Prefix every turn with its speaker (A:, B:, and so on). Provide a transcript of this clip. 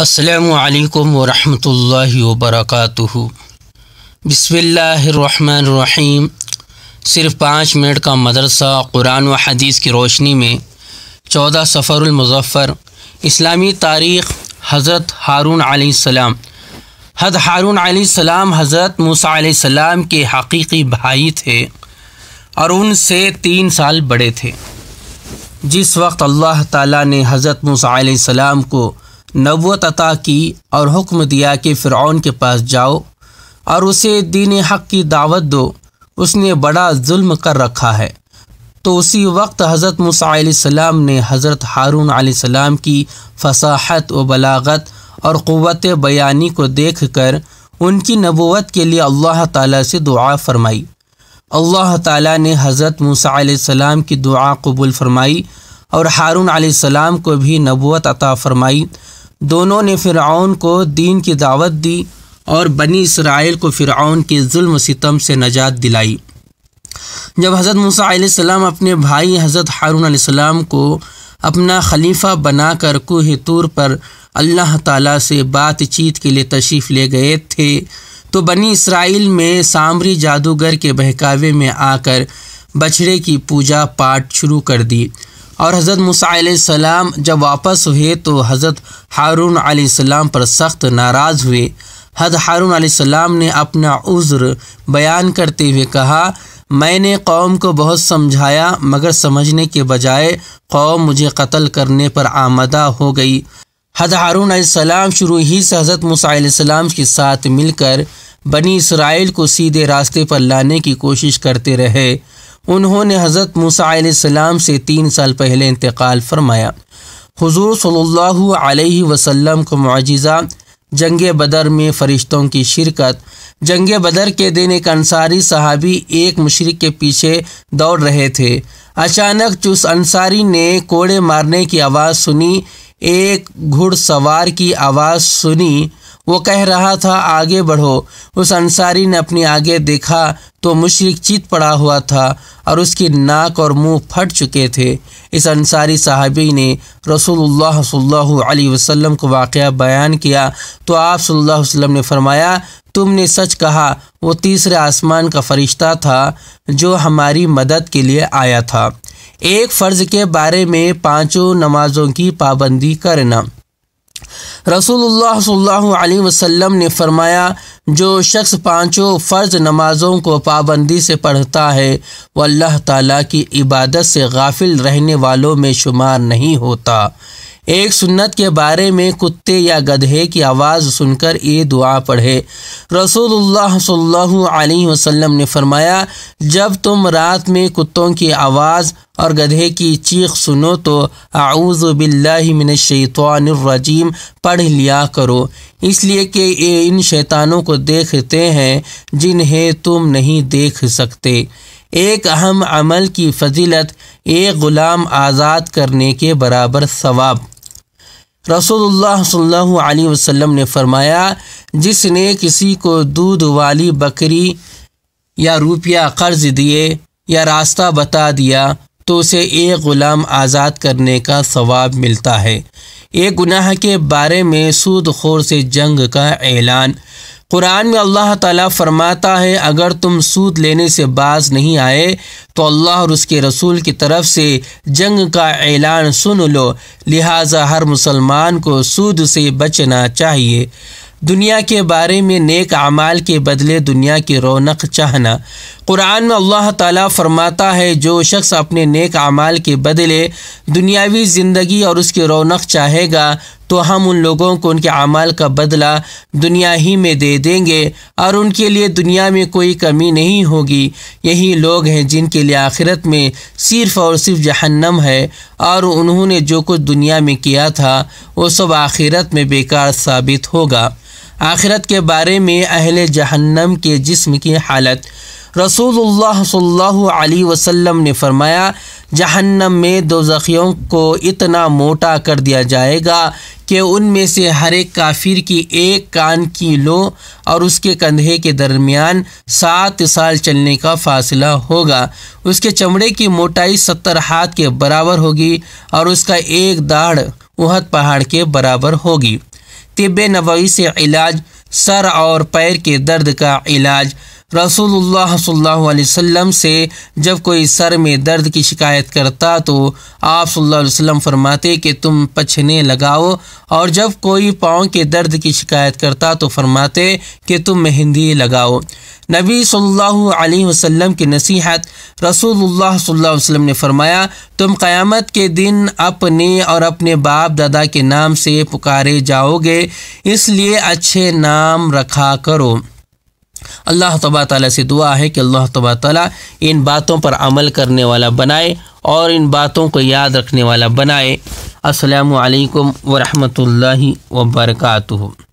A: असलकम वरहमल वबरक बसमीम सिर्फ पाँच मिनट का मदरसा कुरान व हदीस की रोशनी में चौदह सफ़रमज़फ़र इस्लामी तारीख़ हज़रत हारून आसमाम हद हारून आसमाम हज़रत मूसीम के हकीकी भाई थे और उनसे तीन साल बड़े थे जिस वक्त अल्लाह ताला ने हज़रत मूसीम को नबूत अता की और हुक्म दिया कि फ़िरौन के पास जाओ और उसे दीन हक की दावत दो उसने बड़ा जुल्म कर रखा है तो उसी वक्त हज़रत मूसम ने हज़रत हारून आसमाम की फसाहत व बलागत और क़वत बयानी को देख कर उनकी नबूत के लिए अल्लाह ताली से दुआ फ़रमाई अल्लाह ताली ने हज़रत मूसम की दुआ कबूल फ़रमाई और हारून आसमाम को भी नबूत अता फ़रमाई दोनों ने फ़िरौन को दीन की दावत दी और बनी इसराइल को फ़िरौन के जुल्म सितम से नजात दिलाई जब हज़रत मूसा अपने भाई हज़रत हारून सलाम को अपना खलीफा बनाकर कोह तूर पर अल्लाह ताला से बातचीत के लिए तशरीफ़ ले गए थे तो बनी इसराइल में सामरी जादूगर के बहकावे में आकर बछड़े की पूजा पाठ शुरू कर दी और हज़रत मूसा जब वापस हुए तो हज़रत हारून आसमाम पर सख्त नाराज़ हुए हज हारून आसमाम ने अपना उज़्र बयान करते हुए कहा मैंने कौम को बहुत समझाया मगर समझने के बजाय कौम मुझे कत्ल करने पर आमदा हो गई हज़ हारून सलाम शुरू ही से हज़रत मूसम के साथ मिलकर बनी इसराइल को सीधे रास्ते पर लाने की कोशिश करते रहे उन्होंने हज़रत मूसा से तीन साल पहले इंतकाल फरमाया हुजूर सल्लल्लाहु अलैहि वसल्लम को मुआजा जंग बदर में फ़रिश्तों की शिरकत जंग बदर के दिन एक अंसारी सहाबी एक मशरक के पीछे दौड़ रहे थे अचानक चुस अंसारी ने कोड़े मारने की आवाज़ सुनी एक घुड़सवार की आवाज़ सुनी वो कह रहा था आगे बढ़ो उस अंसारी ने अपनी आगे देखा तो मुशरक चीत पड़ा हुआ था और उसकी नाक और मुंह फट चुके थे इस अंसारी साहबी ने रसूलुल्लाह सल्लल्लाहु अलैहि वसल्लम को वाक़ बयान किया तो आप सल्लल्लाहु अलैहि वसल्लम ने फरमाया तुमने सच कहा वो तीसरे आसमान का फरिश्ता था जो हमारी मदद के लिए आया था एक फ़र्ज़ के बारे में पाँचों नमाज़ों की पाबंदी करना रसूलुल्लाह सल्लल्लाहु अलैहि वसल्लम ने फरमाया जो शख्स पांचों फ़र्ज नमाज़ों को पाबंदी से पढ़ता है वह अल्लाह ताला की इबादत से गाफिल रहने वालों में शुमार नहीं होता एक सुन्नत के बारे में कुत्ते या गधे की आवाज़ सुनकर ये दुआ पढ़े रसूलुल्लाह सल्लल्लाहु अलैहि वसल्लम ने फरमाया जब तुम रात में कुत्तों की आवाज़ और गधे की चीख सुनो तो आऊज़ बिल्लाशैतरजीम पढ़ लिया करो इसलिए कि ये इन शैतानों को देखते हैं जिन्हें तुम नहीं देख सकते एक अहम अमल की फजीलत एक ग़ुलाम आज़ाद करने के बराबर सवाब रसोल्ला सल्लल्लाहु वसल्लम ने फरमाया जिसने किसी को दूध वाली बकरी या रुपया कर्ज दिए या रास्ता बता दिया तो उसे एक ग़ुलाम आज़ाद करने का सवाब मिलता है एक गुनाह के बारे में सूद खोर से जंग का ऐलान कुरान में अल्लाह ताला फरमाता है अगर तुम सूद लेने से बाज नहीं आए तो अल्लाह और उसके रसूल की तरफ से जंग का ऐलान सुन लो लिहाजा हर मुसलमान को सूद से बचना चाहिए दुनिया के बारे में नेक अमाल के बदले दुनिया की रौनक चाहना कुरान में अल्लाह ताला फरमाता है जो शख्स अपने नेक अमाल के बदले दुनियावी ज़िंदगी और उसकी रौनक चाहेगा तो हम उन लोगों को उनके अमाल का बदला दुनिया ही में दे देंगे और उनके लिए दुनिया में कोई कमी नहीं होगी यही लोग हैं जिनके लिए आखिरत में सिर्फ़ और सिर्फ जहन्नम है और उन्होंने जो कुछ दुनिया में किया था वो सब आखिरत में बेकार साबित होगा आखिरत के बारे में अहले जहन्नम के जिस्म की हालत रसूलुल्लाह सल्लल्लाहु अलैहि वसल्लम ने फरमाया जहन्नम में दो ज़खियों को इतना मोटा कर दिया जाएगा कि उनमें से हर एक काफिर की एक कान की लो और उसके कंधे के दरमियान सात साल चलने का फासला होगा उसके चमड़े की मोटाई सत्तर हाथ के बराबर होगी और उसका एक दाढ़ उहद पहाड़ के बराबर होगी तिब नबी से इलाज सर और पैर के दर्द का इलाज रसूलुल्लाह सल्लल्लाहु अलैहि वसल्लम से जब कोई सर में दर्द की शिकायत करता तो आप सल्लल्लाहु अलैहि वसल्लम फरमाते कि तुम पछने लगाओ और जब कोई पाँव के दर्द की शिकायत करता तो फरमाते कि तुम मेहंदी लगाओ नबी सल्लल्लाहु अलैहि वसल्लम की नसीहत रसूलुल्लाह सल्लल्लाहु अलैहि वसल्लम ने फरमाया तुम क़यामत के दिन अपने और अपने बाप दादा के नाम से पुकारे जाओगे इसलिए अच्छे नाम रखा करो अल्लाह तबा ताली से दुआ है कि अल्लाह तबा इन बातों पर अमल करने वाला बनाए और इन बातों को याद रखने वाला बनाए असलकम वरहमल वर्का